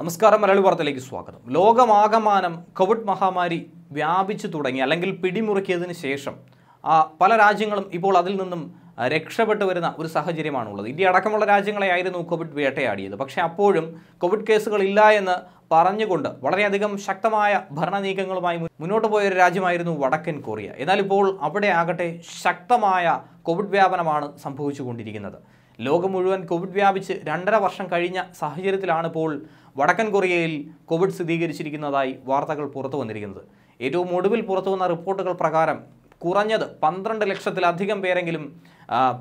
നമസ്കാരം മലയാളി വാർത്തയിലേക്ക് സ്വാഗതം ലോകമാകമാനം കോവിഡ് മഹാമാരി വ്യാപിച്ചു തുടങ്ങി അല്ലെങ്കിൽ പിടിമുറുക്കിയതിന് ശേഷം പല രാജ്യങ്ങളും ഇപ്പോൾ അതിൽ നിന്നും രക്ഷപ്പെട്ടു വരുന്ന ഒരു സാഹചര്യമാണുള്ളത് ഇന്ത്യ അടക്കമുള്ള രാജ്യങ്ങളെയായിരുന്നു കോവിഡ് വേട്ടയാടിയത് പക്ഷേ അപ്പോഴും കോവിഡ് കേസുകളില്ല എന്ന് പറഞ്ഞുകൊണ്ട് വളരെയധികം ശക്തമായ ഭരണ നീക്കങ്ങളുമായി മുന്നോട്ട് പോയ ഒരു രാജ്യമായിരുന്നു വടക്കൻ കൊറിയ എന്നാൽ ഇപ്പോൾ അവിടെ ആകട്ടെ ശക്തമായ കോവിഡ് വ്യാപനമാണ് സംഭവിച്ചുകൊണ്ടിരിക്കുന്നത് ലോകം മുഴുവൻ കോവിഡ് വ്യാപിച്ച് രണ്ടര വർഷം കഴിഞ്ഞ സാഹചര്യത്തിലാണ് ഇപ്പോൾ വടക്കൻ കൊറിയയിൽ കോവിഡ് സ്ഥിരീകരിച്ചിരിക്കുന്നതായി വാർത്തകൾ പുറത്തു വന്നിരിക്കുന്നത് ഏറ്റവും ഒടുവിൽ പുറത്തു വന്ന റിപ്പോർട്ടുകൾ പ്രകാരം കുറഞ്ഞത് പന്ത്രണ്ട് ലക്ഷത്തിലധികം പേരെങ്കിലും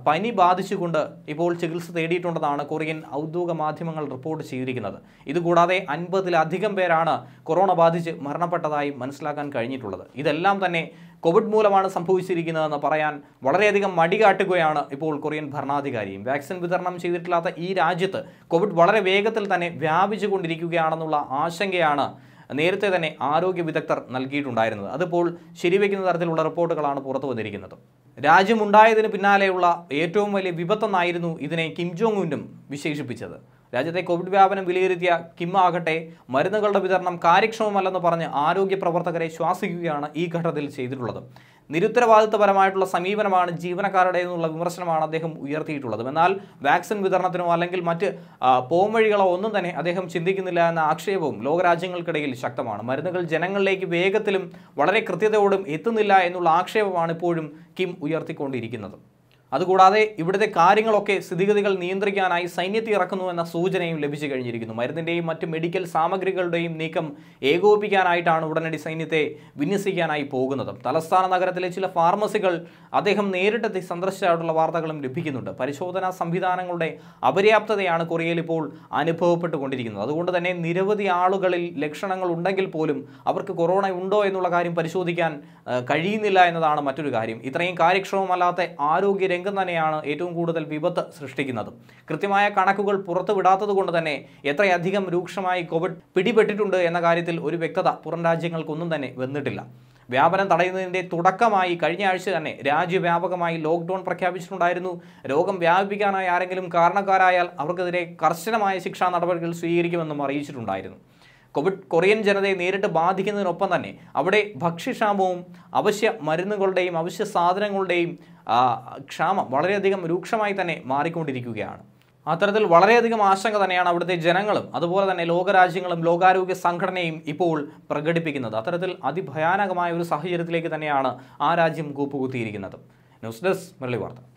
പനി ബാധിച്ചുകൊണ്ട് ഇപ്പോൾ ചികിത്സ തേടിയിട്ടുണ്ടെന്നാണ് കൊറിയൻ ഔദ്യോഗിക മാധ്യമങ്ങൾ റിപ്പോർട്ട് ചെയ്തിരിക്കുന്നത് ഇതുകൂടാതെ അൻപതിലധികം പേരാണ് കൊറോണ ബാധിച്ച് മരണപ്പെട്ടതായി മനസ്സിലാക്കാൻ കഴിഞ്ഞിട്ടുള്ളത് ഇതെല്ലാം തന്നെ കോവിഡ് മൂലമാണ് സംഭവിച്ചിരിക്കുന്നതെന്ന് പറയാൻ വളരെയധികം മടി കാട്ടുകയാണ് ഇപ്പോൾ കൊറിയൻ ഭരണാധികാരിയും വാക്സിൻ വിതരണം ചെയ്തിട്ടില്ലാത്ത ഈ രാജ്യത്ത് കോവിഡ് വളരെ വേഗത്തിൽ തന്നെ വ്യാപിച്ചു കൊണ്ടിരിക്കുകയാണെന്നുള്ള ആശങ്കയാണ് നേരത്തെ തന്നെ ആരോഗ്യ വിദഗ്ധർ നൽകിയിട്ടുണ്ടായിരുന്നത് അതിപ്പോൾ ശരിവെക്കുന്ന തരത്തിലുള്ള റിപ്പോർട്ടുകളാണ് പുറത്തു വന്നിരിക്കുന്നത് രാജ്യമുണ്ടായതിന് പിന്നാലെയുള്ള ഏറ്റവും വലിയ വിപത്തെന്നായിരുന്നു ഇതിനെ കിം ജോങ് ഉന്നും വിശേഷിപ്പിച്ചത് രാജ്യത്തെ കോവിഡ് വ്യാപനം വിലയിരുത്തിയ കിം ആകട്ടെ മരുന്നുകളുടെ വിതരണം കാര്യക്ഷമമല്ലെന്ന് പറഞ്ഞ് ആരോഗ്യ പ്രവർത്തകരെ ശ്വാസിക്കുകയാണ് ഈ ഘട്ടത്തിൽ ചെയ്തിട്ടുള്ളത് നിരുത്തരവാദിത്വപരമായിട്ടുള്ള സമീപനമാണ് ജീവനക്കാരുടെ എന്നുള്ള വിമർശനമാണ് അദ്ദേഹം ഉയർത്തിയിട്ടുള്ളത് എന്നാൽ വാക്സിൻ വിതരണത്തിനോ അല്ലെങ്കിൽ മറ്റ് പോംവഴികളോ ഒന്നും തന്നെ അദ്ദേഹം ചിന്തിക്കുന്നില്ല എന്ന ആക്ഷേപവും ലോകരാജ്യങ്ങൾക്കിടയിൽ ശക്തമാണ് മരുന്നുകൾ ജനങ്ങളിലേക്ക് വേഗത്തിലും വളരെ കൃത്യതയോടും എത്തുന്നില്ല എന്നുള്ള ആക്ഷേപമാണ് ഇപ്പോഴും കിം ഉയർത്തിക്കൊണ്ടിരിക്കുന്നത് അതുകൂടാതെ ഇവിടുത്തെ കാര്യങ്ങളൊക്കെ സ്ഥിതിഗതികൾ നിയന്ത്രിക്കാനായി സൈന്യത്തെ ഇറക്കുന്നു എന്ന സൂചനയും ലഭിച്ചു കഴിഞ്ഞിരിക്കുന്നു മരുന്നിൻ്റെയും മറ്റ് മെഡിക്കൽ സാമഗ്രികളുടെയും നീക്കം ഏകോപിപ്പിക്കാനായിട്ടാണ് ഉടനടി സൈന്യത്തെ വിന്യസിക്കാനായി പോകുന്നത് തലസ്ഥാന നഗരത്തിലെ ചില ഫാർമസികൾ അദ്ദേഹം നേരിട്ടെത്തി സന്ദർശിച്ചായിട്ടുള്ള വാർത്തകളും ലഭിക്കുന്നുണ്ട് പരിശോധനാ സംവിധാനങ്ങളുടെ അപര്യാപ്തതയാണ് കൊറിയയിൽ ഇപ്പോൾ അനുഭവപ്പെട്ടുകൊണ്ടിരിക്കുന്നത് അതുകൊണ്ട് തന്നെ നിരവധി ആളുകളിൽ ലക്ഷണങ്ങൾ ഉണ്ടെങ്കിൽ പോലും അവർക്ക് കൊറോണ ഉണ്ടോ എന്നുള്ള കാര്യം പരിശോധിക്കാൻ കഴിയുന്നില്ല എന്നതാണ് മറ്റൊരു കാര്യം ഇത്രയും കാര്യക്ഷമമല്ലാത്ത ആരോഗ്യ രംഗം തന്നെയാണ് ഏറ്റവും കൂടുതൽ വിപത്ത് സൃഷ്ടിക്കുന്നത് കൃത്യമായ കണക്കുകൾ പുറത്തുവിടാത്തത് കൊണ്ട് തന്നെ എത്രയധികം രൂക്ഷമായി കോവിഡ് പിടിപെട്ടിട്ടുണ്ട് എന്ന കാര്യത്തിൽ ഒരു വ്യക്തത പുറം രാജ്യങ്ങൾക്കൊന്നും തന്നെ വന്നിട്ടില്ല വ്യാപനം തടയുന്നതിൻ്റെ തുടക്കമായി കഴിഞ്ഞ ആഴ്ച തന്നെ രാജ്യവ്യാപകമായി ലോക്ക്ഡൗൺ പ്രഖ്യാപിച്ചിട്ടുണ്ടായിരുന്നു രോഗം വ്യാപിപ്പിക്കാനായി ആരെങ്കിലും കാരണക്കാരായാൽ അവർക്കെതിരെ കർശനമായ ശിക്ഷാ നടപടികൾ സ്വീകരിക്കുമെന്നും അറിയിച്ചിട്ടുണ്ടായിരുന്നു കോവിഡ് കൊറിയൻ ജനതയെ നേരിട്ട് ബാധിക്കുന്നതിനൊപ്പം തന്നെ അവിടെ ഭക്ഷ്യക്ഷാമവും അവശ്യ മരുന്നുകളുടെയും അവശ്യ സാധനങ്ങളുടെയും ക്ഷാമം വളരെയധികം രൂക്ഷമായി തന്നെ മാറിക്കൊണ്ടിരിക്കുകയാണ് അത്തരത്തിൽ വളരെയധികം ആശങ്ക തന്നെയാണ് അവിടുത്തെ ജനങ്ങളും അതുപോലെ തന്നെ ലോകരാജ്യങ്ങളും ലോകാരോഗ്യ സംഘടനയും ഇപ്പോൾ പ്രകടിപ്പിക്കുന്നത് അത്തരത്തിൽ അതിഭയാനകമായ ഒരു സാഹചര്യത്തിലേക്ക് തന്നെയാണ് ആ രാജ്യം കൂപ്പുകുത്തിയിരിക്കുന്നത് ന്യൂസ് ഡെസ്ക് മുരളി വാർത്ത